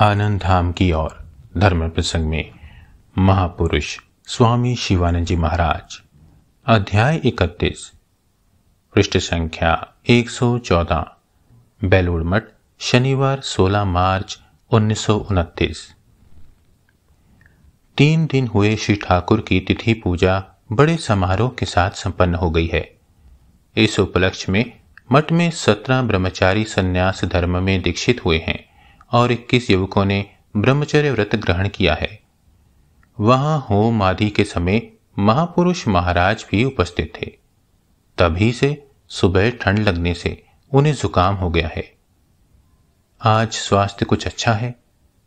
आनंद धाम की ओर धर्म प्रसंग में महापुरुष स्वामी शिवानंद जी महाराज अध्याय इकतीस पृष्ठ संख्या 114 बेलोर मठ शनिवार 16 मार्च उन्नीस तीन दिन हुए श्री ठाकुर की तिथि पूजा बड़े समारोह के साथ संपन्न हो गई है इस उपलक्ष्य में मठ में सत्रह ब्रह्मचारी संन्यास धर्म में दीक्षित हुए हैं और 21 युवकों ने ब्रह्मचर्य व्रत ग्रहण किया है वहां होम आदि के समय महापुरुष महाराज भी उपस्थित थे तभी से सुबह ठंड लगने से उन्हें जुकाम हो गया है आज स्वास्थ्य कुछ अच्छा है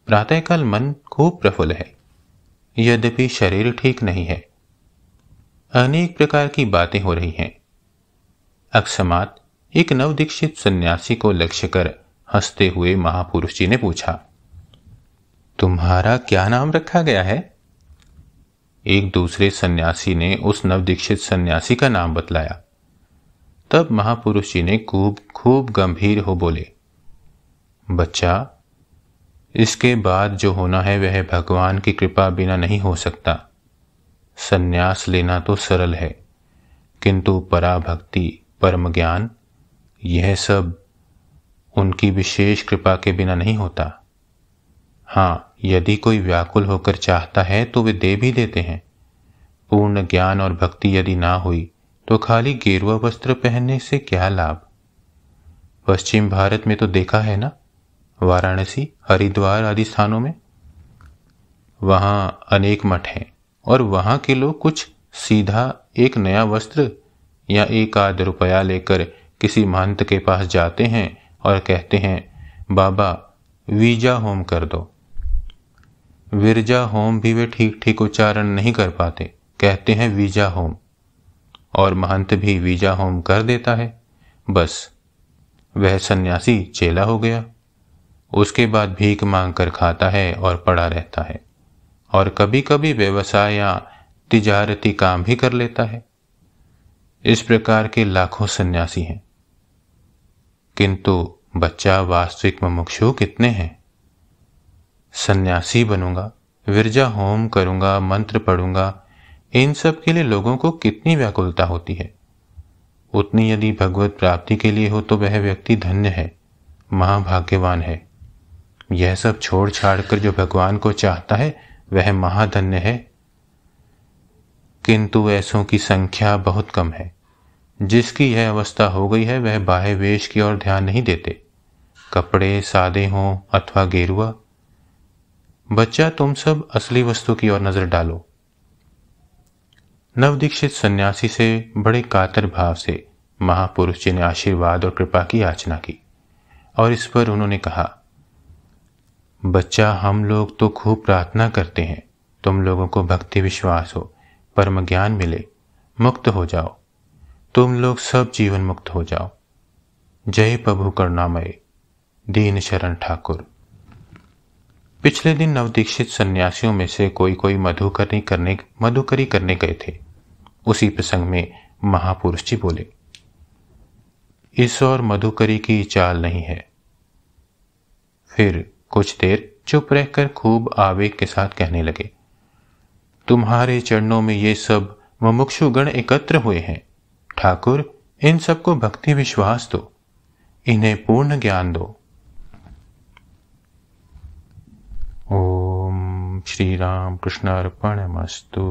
प्रातःकाल मन खूब प्रफुल्ल है यद्यपि शरीर ठीक नहीं है अनेक प्रकार की बातें हो रही हैं अक्समात एक नवदीक्षित सन्यासी को लक्ष्य कर हंसते हुए महापुरुष जी ने पूछा तुम्हारा क्या नाम रखा गया है एक दूसरे सन्यासी ने उस नवदीक्षित सन्यासी का नाम बतलाया तब महापुरुष जी ने खूब खूब गंभीर हो बोले बच्चा इसके बाद जो होना है वह भगवान की कृपा बिना नहीं हो सकता सन्यास लेना तो सरल है किंतु पराभक्ति परम ज्ञान यह सब उनकी विशेष कृपा के बिना नहीं होता हाँ यदि कोई व्याकुल होकर चाहता है तो वे दे भी देते हैं पूर्ण ज्ञान और भक्ति यदि ना हुई तो खाली गेरुआ वस्त्र पहनने से क्या लाभ पश्चिम भारत में तो देखा है ना वाराणसी हरिद्वार आदि स्थानों में वहां अनेक मठ हैं और वहां के लोग कुछ सीधा एक नया वस्त्र या एक आध रुपया लेकर किसी महंत के पास जाते हैं और कहते हैं बाबा वीजा होम कर दो विरजा होम भी वे ठीक ठीक उच्चारण नहीं कर पाते कहते हैं वीजा होम और महंत भी वीजा होम कर देता है बस वह सन्यासी चेला हो गया उसके बाद भीख मांग कर खाता है और पड़ा रहता है और कभी कभी व्यवसाय या तिजारती काम भी कर लेता है इस प्रकार के लाखों सन्यासी हैं किंतु बच्चा वास्तविक मुमुक्षु कितने हैं सन्यासी बनूंगा विरजा होम करूंगा मंत्र पढ़ूंगा इन सब के लिए लोगों को कितनी व्याकुलता होती है उतनी यदि भगवत प्राप्ति के लिए हो तो वह व्यक्ति धन्य है महाभाग्यवान है यह सब छोड़ छाड़ कर जो भगवान को चाहता है वह महाधन्य है किंतु ऐसों की संख्या बहुत कम है जिसकी यह अवस्था हो गई है वह बाह्य वेश की ओर ध्यान नहीं देते कपड़े सादे हों अथवा गेरुआ बच्चा तुम सब असली वस्तु की ओर नजर डालो नवदीक्षित सन्यासी से बड़े कातर भाव से महापुरुष जी ने आशीर्वाद और कृपा की याचना की और इस पर उन्होंने कहा बच्चा हम लोग तो खूब प्रार्थना करते हैं तुम लोगों को भक्ति विश्वास हो परम ज्ञान मिले मुक्त हो जाओ तुम लोग सब जीवन मुक्त हो जाओ जय प्रभु करुणामय दीन शरण ठाकुर पिछले दिन नवदीक्षित सन्यासियों में से कोई कोई मधुकरी करने मधुकरी करने गए थे उसी प्रसंग में महापुरुष जी बोले इस और मधुकरी की चाल नहीं है फिर कुछ देर चुप रहकर खूब आवेग के साथ कहने लगे तुम्हारे चरणों में ये सब मुमुक्षुगण एकत्र हुए हैं ठाकुर इन सबको भक्ति विश्वास दो इन्हें पूर्ण ज्ञान दो ओम श्री राम कृष्ण अर्पण मस्तु